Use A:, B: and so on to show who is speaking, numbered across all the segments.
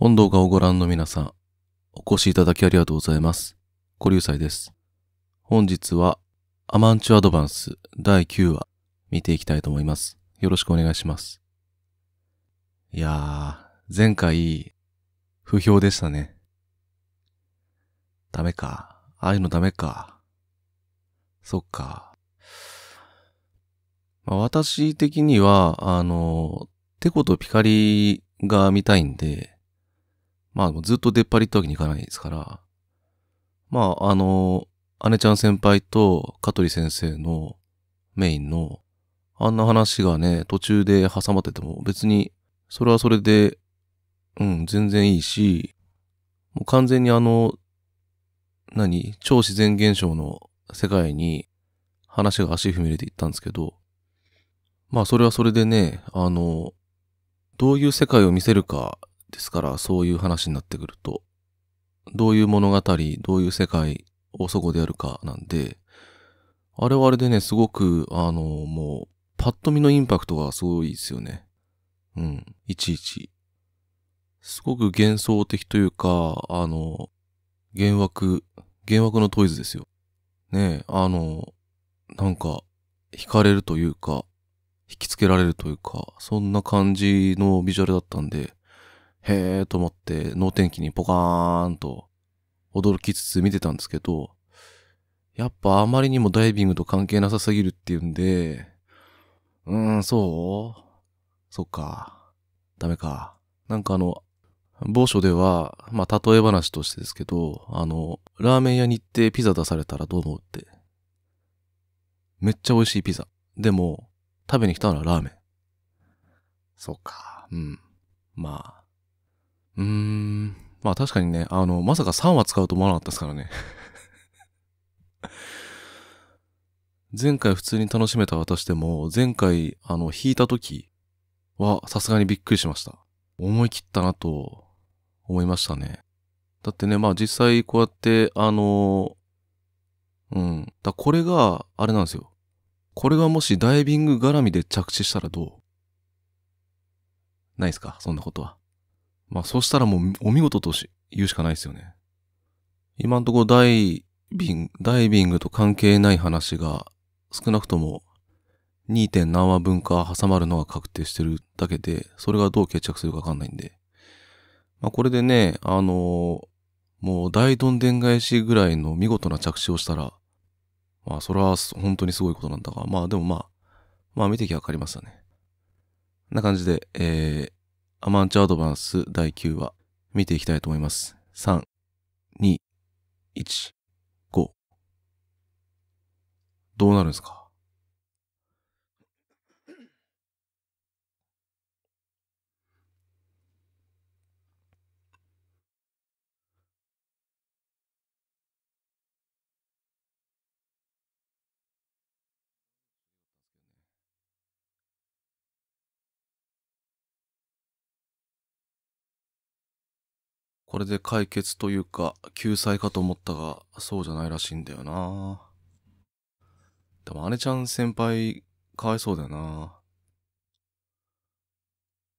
A: 本動画をご覧の皆さん、お越しいただきありがとうございます。小流祭です。本日は、アマンチュアドバンス第9話、見ていきたいと思います。よろしくお願いします。いやー、前回、不評でしたね。ダメか。ああいうのダメか。そっか。まあ、私的には、あの、てことピカリが見たいんで、まあ、ずっと出っ張りってわけにいかないですから、まあ、あの、姉ちゃん先輩と香取先生のメインの、あんな話がね、途中で挟まってても別に、それはそれで、うん、全然いいし、もう完全にあの、何超自然現象の世界に話が足踏み入れていったんですけど、まあそれはそれでね、あの、どういう世界を見せるかですから、そういう話になってくると、どういう物語、どういう世界をそこでやるかなんで、あれはあれでね、すごく、あの、もう、パッと見のインパクトがすごいですよね。うん、いちいち。すごく幻想的というか、あの、幻惑、幻惑のトイズですよ。ねえ、あの、なんか、惹かれるというか、引きつけられるというか、そんな感じのビジュアルだったんで、へえーと思って脳天気にポカーンと驚きつつ見てたんですけど、やっぱあまりにもダイビングと関係なさすぎるっていうんで、うーん、そうそっか。ダメか。なんかあの、某所では、まあ、例え話としてですけど、あの、ラーメン屋に行ってピザ出されたらどう思うって。めっちゃ美味しいピザ。でも、食べに来たのはラーメン。そっか。うん。まあ、うーん。まあ確かにね、あの、まさか3話使うと思わなかったですからね。前回普通に楽しめた私でも、前回、あの、弾いた時は、さすがにびっくりしました。思い切ったなと、思いましたね。だってね、まあ実際こうやって、あの、うん。だこれが、あれなんですよ。これがもしダイビング絡みで着地したらどうないですかそんなことは。まあそしたらもうお見事とし言うしかないですよね。今んとこダイビング、ダイビングと関係ない話が少なくとも 2. 点何話分か挟まるのが確定してるだけで、それがどう決着するかわかんないんで。まあこれでね、あのもう大どんでん返しぐらいの見事な着地をしたら、まあそれは本当にすごいことなんだが、まあでもまあ、まあ見てきゃわかりますよね。な感じで、えー、アマンチャードバンス第9話見ていきたいと思います。3、2、1、5。どうなるんですかこれで解決というか、救済かと思ったが、そうじゃないらしいんだよな。でも、姉ちゃん先輩、かわいそうだよな。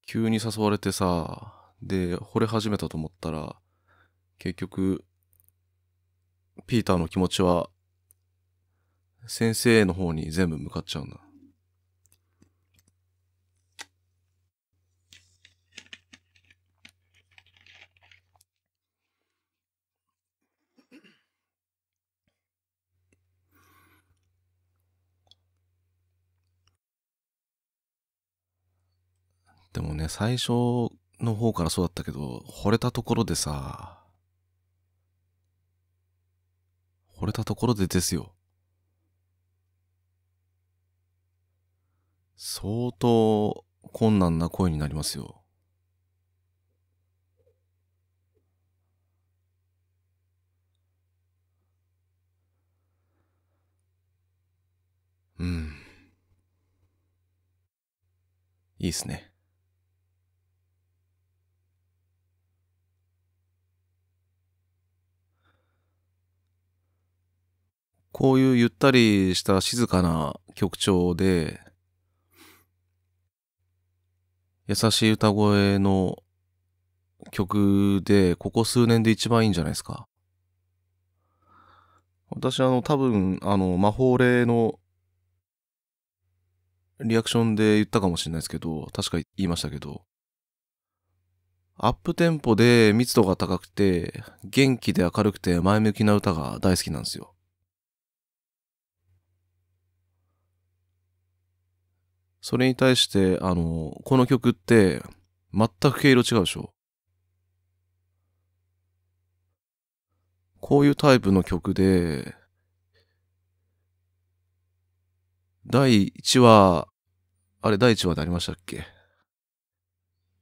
A: 急に誘われてさ、で、惚れ始めたと思ったら、結局、ピーターの気持ちは、先生の方に全部向かっちゃうんだ。でもね、最初の方からそうだったけど、惚れたところでさ、惚れたところでですよ。相当困難な声になりますよ。うん。いいっすね。こういうゆったりした静かな曲調で、優しい歌声の曲で、ここ数年で一番いいんじゃないですか。私、あの、多分、あの、魔法霊のリアクションで言ったかもしれないですけど、確か言いましたけど、アップテンポで密度が高くて、元気で明るくて前向きな歌が大好きなんですよ。それに対して、あの、この曲って、全く毛色違うでしょ。こういうタイプの曲で、第1話、あれ第1話でありましたっけ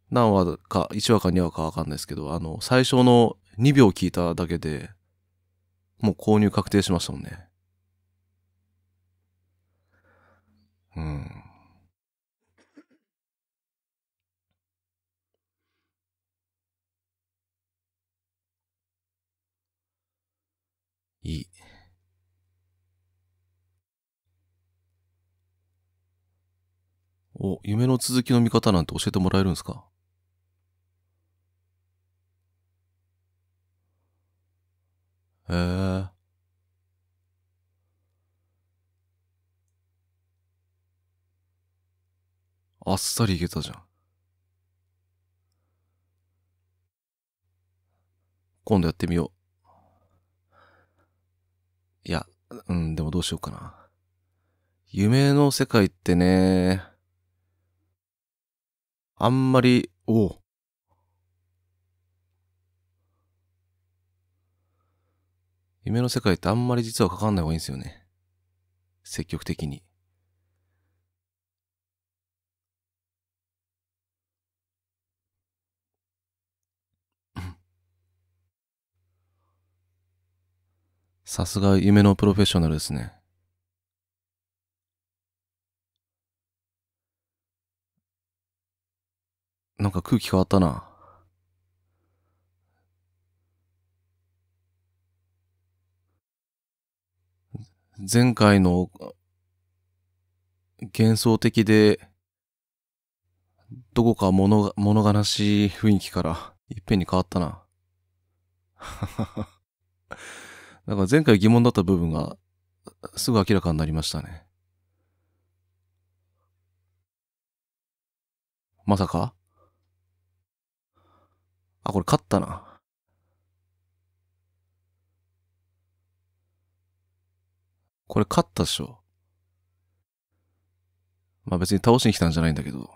A: 何話か、1話か2話かわかんないですけど、あの、最初の2秒聞いただけで、もう購入確定しましたもんね。うん。お、夢の続きの見方なんて教えてもらえるんですかへえ。あっさりいけたじゃん。今度やってみよう。いや、うん、でもどうしようかな。夢の世界ってね、あんまり、おう。夢の世界ってあんまり実はかかんない方がいいんですよね。積極的に。さすが夢のプロフェッショナルですね。なんか空気変わったな。前回の幻想的で、どこか物、物悲しい雰囲気からいっぺんに変わったな。だ から前回疑問だった部分がすぐ明らかになりましたね。まさかあ、これ勝ったな。これ勝ったっしょ。まあ別に倒しに来たんじゃないんだけど。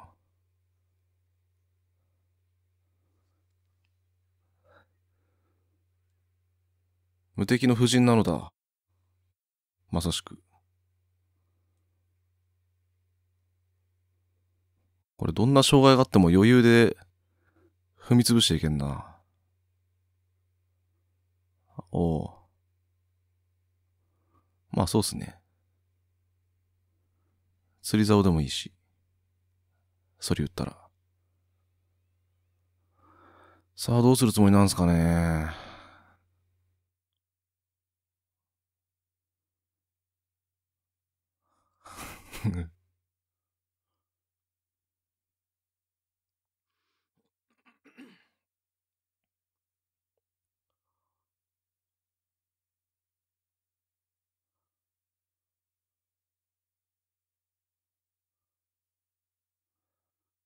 A: 無敵の夫人なのだ。まさしく。これどんな障害があっても余裕で踏みぶしていけんな。おう。まあそうっすね。釣り竿でもいいし。それ言ったら。さあどうするつもりなんすかね。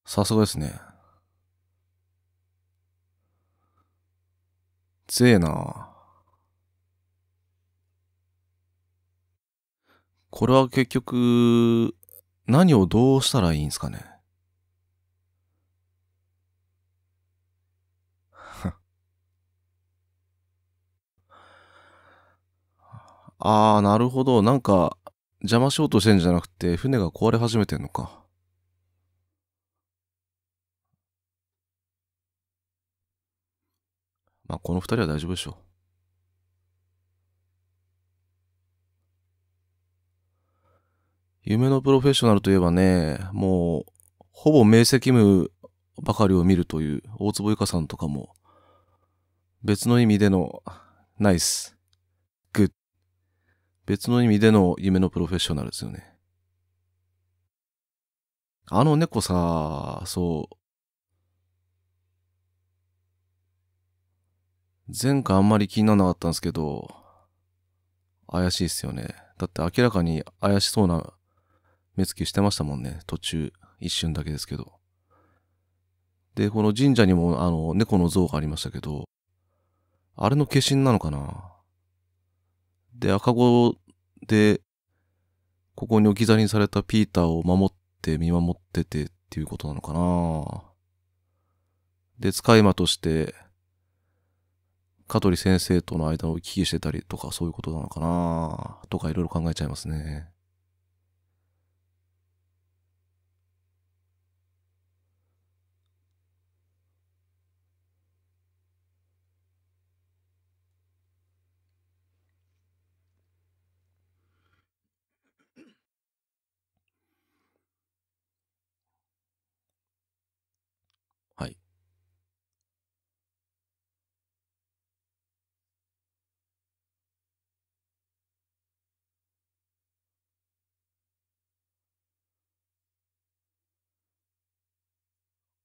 A: さすがですね。強えなこれは結局、何をどうしたらいいんすかね。ああ、なるほど。なんか、邪魔しようとしてんじゃなくて、船が壊れ始めてんのか。まあ、この二人は大丈夫でしょう。夢のプロフェッショナルといえばね、もう、ほぼ明晰夢ばかりを見るという大坪由香さんとかも、別の意味での、ナイス、グッ、別の意味での夢のプロフェッショナルですよね。あの猫さ、そう、前回あんまり気にならなかったんですけど、怪しいっすよね。だって明らかに怪しそうな目つきしてましたもんね。途中、一瞬だけですけど。で、この神社にもあの、猫の像がありましたけど、あれの化身なのかなで、赤子で、ここに置き去りにされたピーターを守って見守っててっていうことなのかなで、使い魔として香取先生との間を行き来してたりとかそういうことなのかなとかいろいろ考えちゃいますね。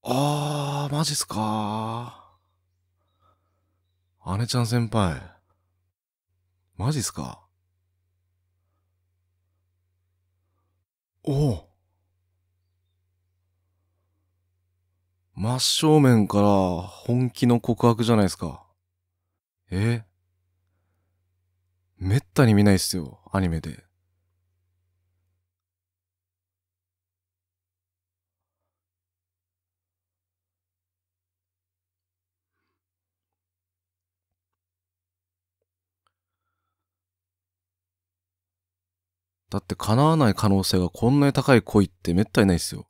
A: あー、マジっすか姉ちゃん先輩。マジっすかおう。真正面から本気の告白じゃないですか。えめったに見ないっすよ、アニメで。だって叶わない可能性がこんなに高い恋ってめったにないっすよ。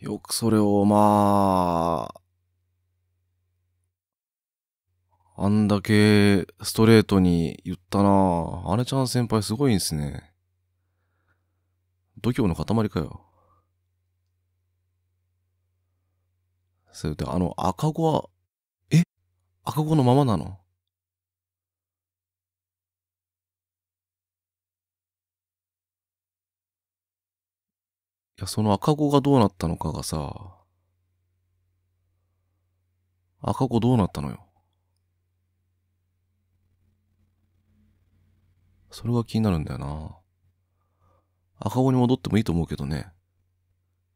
A: よくそれを、まあ、あんだけストレートに言ったなあ。姉ちゃん先輩すごいんすね。度胸の塊かよ。それで、あの赤子は、え赤子のままなのいや、その赤子がどうなったのかがさ、赤子どうなったのよ。それが気になるんだよな。赤子に戻ってもいいと思うけどね。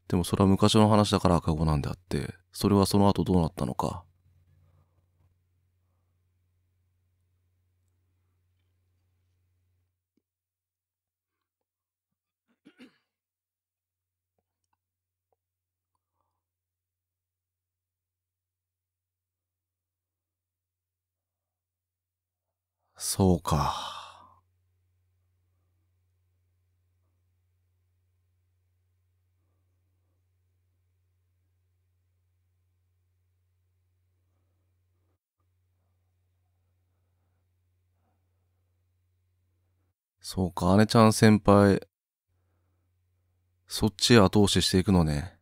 A: でもそれは昔の話だから赤子なんであって、それはその後どうなったのか、そうか。そうか、姉ちゃん先輩、そっちへ後押ししていくのね。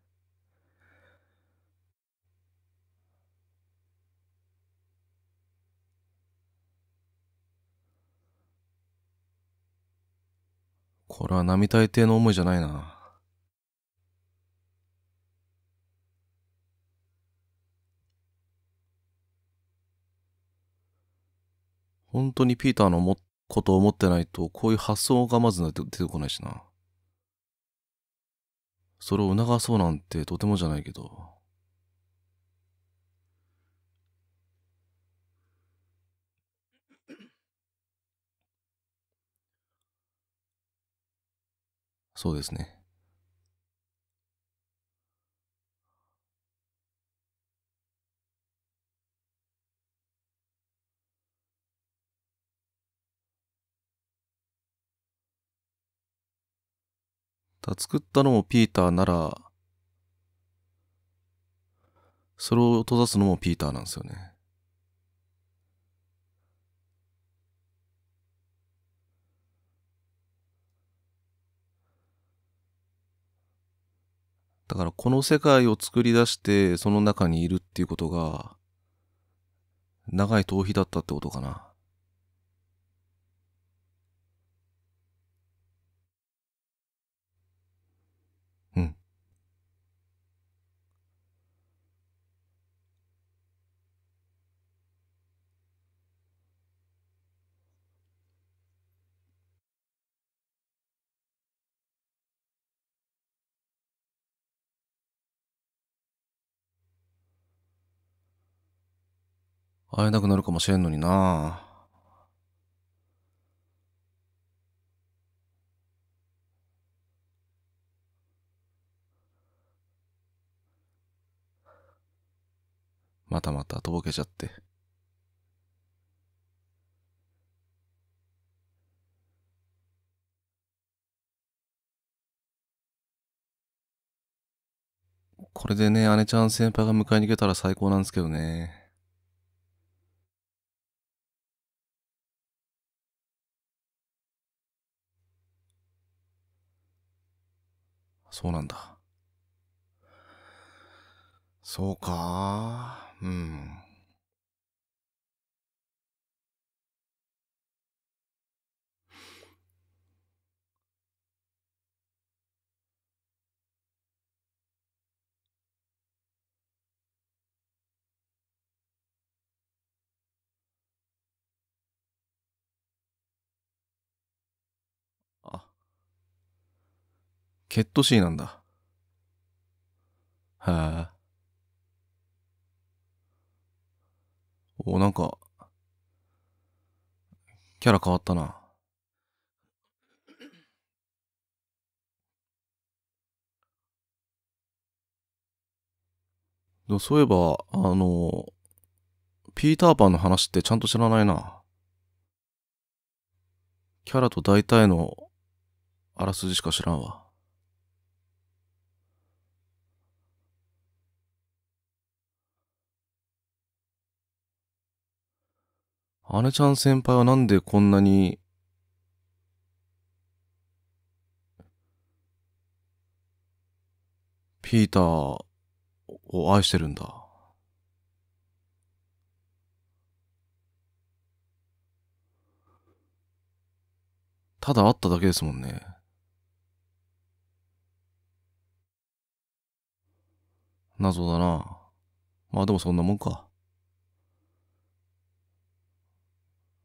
A: これは並大抵の思いじゃないな。本当にピーターのもことを思ってないと、こういう発想がまず出てこないしな。それを促そうなんてとてもじゃないけど。そうですね。作ったのもピーターなら、それを閉ざすのもピーターなんですよね。だからこの世界を作り出してその中にいるっていうことが長い逃避だったってことかな。会えなくなるかもしれんのになまたまたとぼけちゃって。これでね、姉ちゃん先輩が迎えに行けたら最高なんですけどね。そうなんだ。そうか。うん。ケットーなんだ。へえ。お、なんか、キャラ変わったな。そういえば、あの、ピーターパンの話ってちゃんと知らないな。キャラと大体のあらすじしか知らんわ。あちゃん先輩はなんでこんなに、ピーターを愛してるんだ。ただ会っただけですもんね。謎だな。まあでもそんなもんか。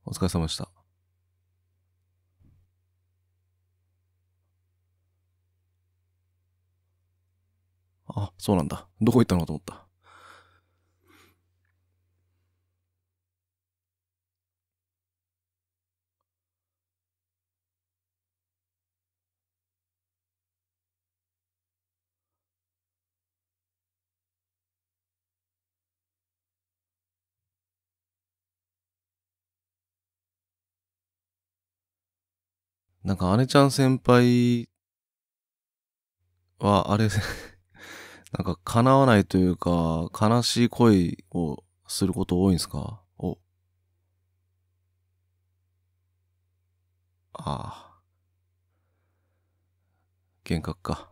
A: お疲れ様でした。あ、そうなんだ。どこ行ったのかと思った。なんか姉ちゃん先輩は、あれ なんか叶わないというか、悲しい恋をすること多いんですかお。ああ。幻覚か。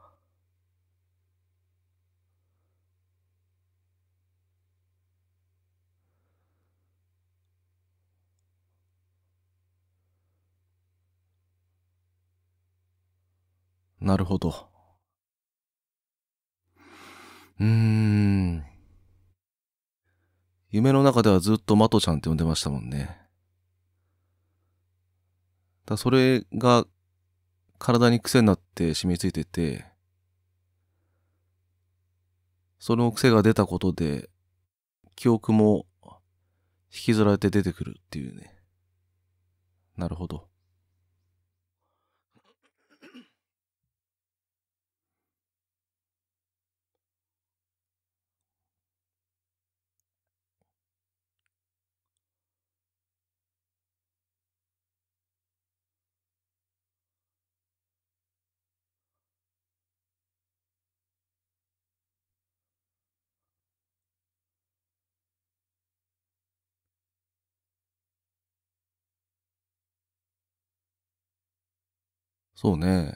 A: なるほど。うーん。夢の中ではずっとマトちゃんって呼んでましたもんね。だそれが体に癖になって染みついてて、その癖が出たことで、記憶も引きずられて出てくるっていうね。なるほど。そうね。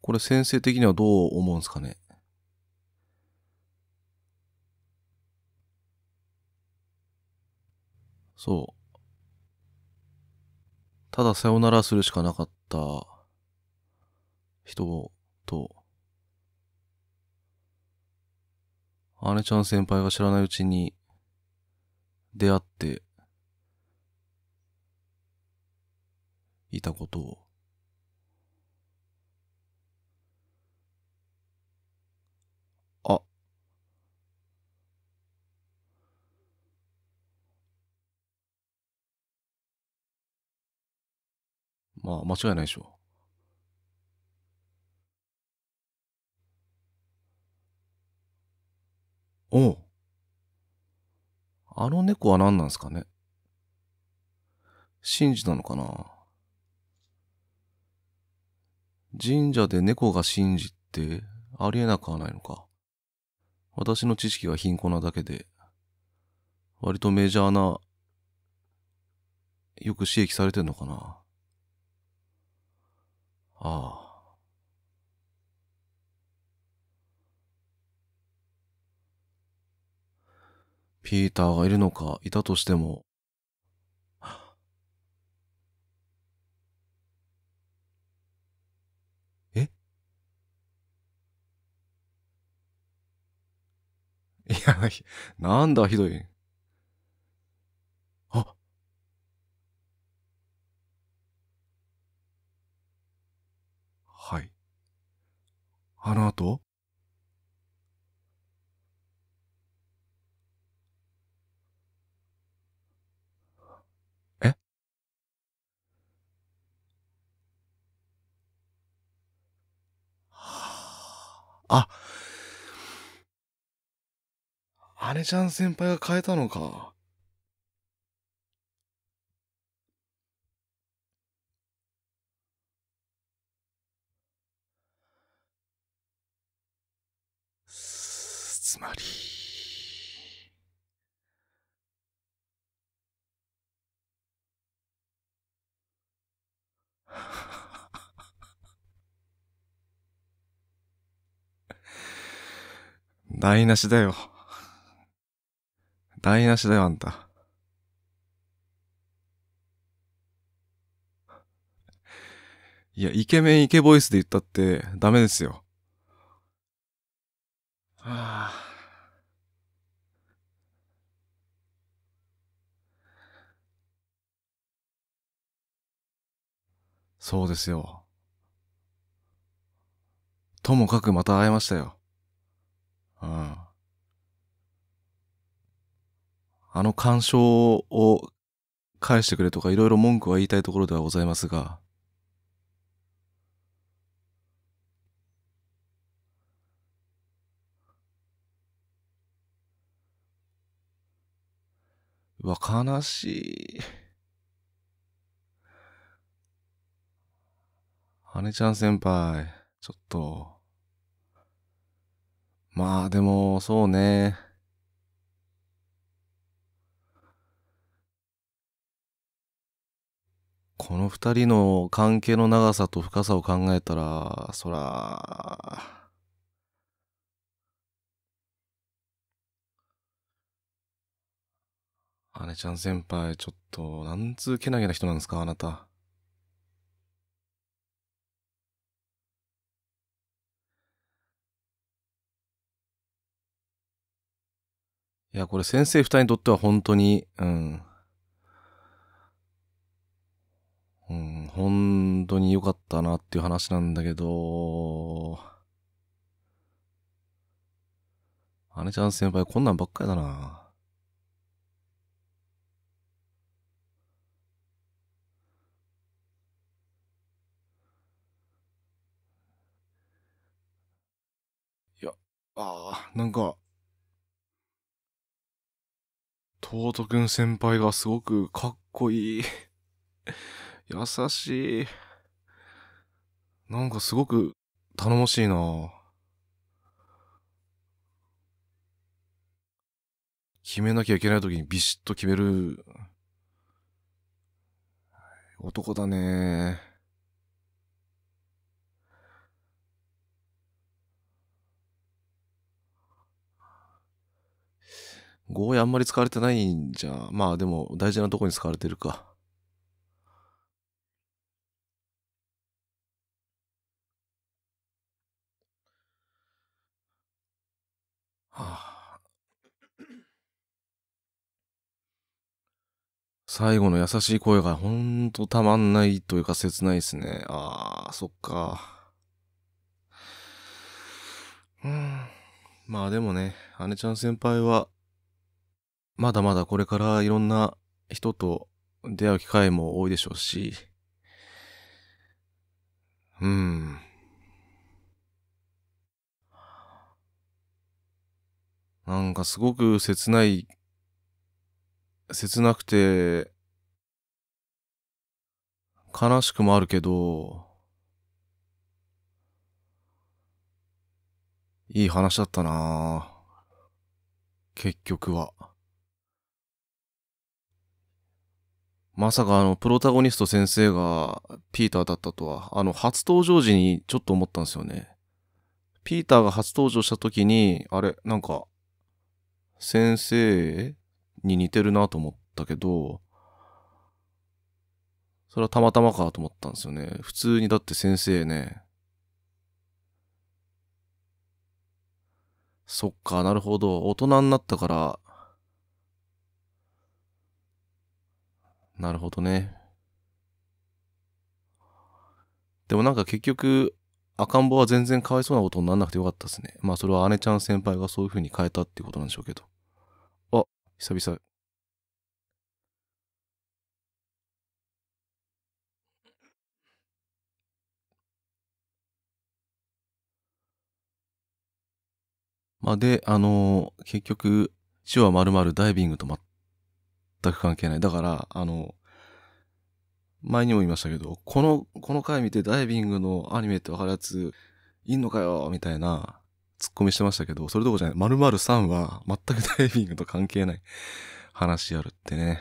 A: これ先生的にはどう思うんすかねそう。たださよならするしかなかった人と、姉ちゃん先輩が知らないうちに出会っていたことを、あ、まあ、間違いないでしょう。おう。あの猫は何なんすかね信じたのかな神社で猫が信じってありえなくはないのか。私の知識が貧困なだけで、割とメジャーな、よく刺激されてんのかな。ああ。ピーターがいるのか、いたとしても、いや、なんだ、ひどい。あはい。あの後えあ姉ちゃん先輩が変えたのか。つまり。台無しだよ。台無しだよ、あんた。いや、イケメンイケボイスで言ったってダメですよ。はあそうですよ。ともかくまた会えましたよ。うん。あの干渉を返してくれとかいろいろ文句は言いたいところではございますが、うわ、悲しい。姉ちゃん先輩、ちょっと。まあでも、そうね。この二人の関係の長さと深さを考えたら、そら、姉ちゃん先輩、ちょっと、なんつうけなげな人なんですか、あなた。いや、これ先生二人にとっては本当に、うん。本当に良かったなっていう話なんだけど、姉ちゃん先輩こんなんばっかりだな。いや、ああ、なんか、トートくん先輩がすごくかっこいい。優しい。なんかすごく頼もしいな決めなきゃいけない時にビシッと決める。男だねゴーヤあんまり使われてないんじゃ、まあでも大事なとこに使われてるか。最後の優しい声がほんとたまんないというか切ないですね。ああ、そっか。うん。まあでもね、姉ちゃん先輩は、まだまだこれからいろんな人と出会う機会も多いでしょうし、うん。なんかすごく切ない切なくて、悲しくもあるけど、いい話だったな結局は。まさかあの、プロタゴニスト先生がピーターだったとは、あの、初登場時にちょっと思ったんですよね。ピーターが初登場した時に、あれ、なんか、先生に似てるなと思ったけど、それはたまたまかと思ったんですよね。普通にだって先生ね、そっか、なるほど。大人になったから、なるほどね。でもなんか結局、赤ん坊は全然かわいそうなことにならなくてよかったですね。まあそれは姉ちゃん先輩がそういうふうに変えたっていうことなんでしょうけど。久々。まあ、で、あのー、結局、死はまるまるダイビングと全く関係ない。だから、あのー、前にも言いましたけど、この、この回見てダイビングのアニメって分かるやつ、いんのかよみたいなツッコミしてましたけど、それどころじゃない。〇〇さんは全くダイビングと関係ない話やるってね。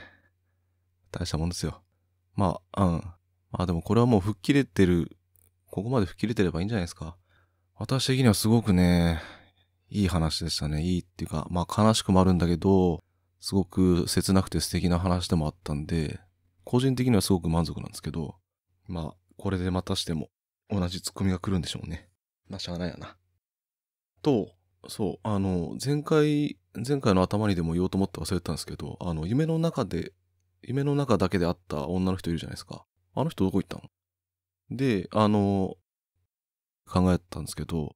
A: 大したもんですよ。まあ、うん。まあでもこれはもう吹っ切れてる、ここまで吹っ切れてればいいんじゃないですか。私的にはすごくね、いい話でしたね。いいっていうか、まあ悲しくもあるんだけど、すごく切なくて素敵な話でもあったんで、個人的にはすごく満足なんですけど、まあ、これでまたしても同じツッコミが来るんでしょうね。まあ、しゃあないよな。と、そう、あの、前回、前回の頭にでも言おうと思って忘れてたんですけど、あの、夢の中で、夢の中だけで会った女の人いるじゃないですか。あの人どこ行ったので、あの、考えたんですけど、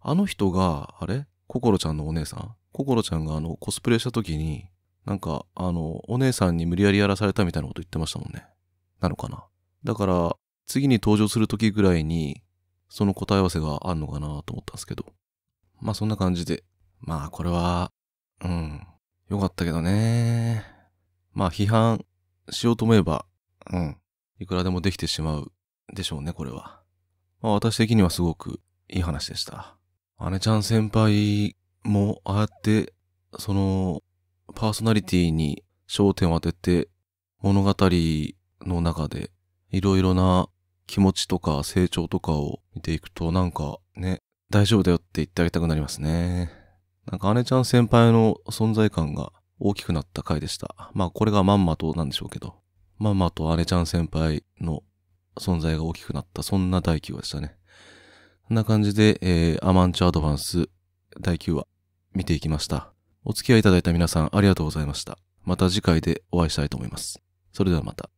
A: あの人が、あれ心ちゃんのお姉さん心ちゃんがあの、コスプレした時に、なんか、あの、お姉さんに無理やりやらされたみたいなこと言ってましたもんね。なのかな。だから、次に登場する時ぐらいに、その答え合わせがあるのかなと思ったんですけど。まあそんな感じで。まあこれは、うん、よかったけどね。まあ批判しようと思えば、うん、いくらでもできてしまうでしょうね、これは。まあ私的にはすごくいい話でした。姉ちゃん先輩もああやって、その、パーソナリティに焦点を当てて、物語の中でいろいろな気持ちとか成長とかを見ていくとなんかね、大丈夫だよって言ってあげたくなりますね。なんか姉ちゃん先輩の存在感が大きくなった回でした。まあこれがまんまとなんでしょうけど、まんまと姉ちゃん先輩の存在が大きくなった、そんな第9話でしたね。こんな感じで、えー、アマンチュアドバンス第9話見ていきました。お付き合いいただいた皆さんありがとうございました。また次回でお会いしたいと思います。それではまた。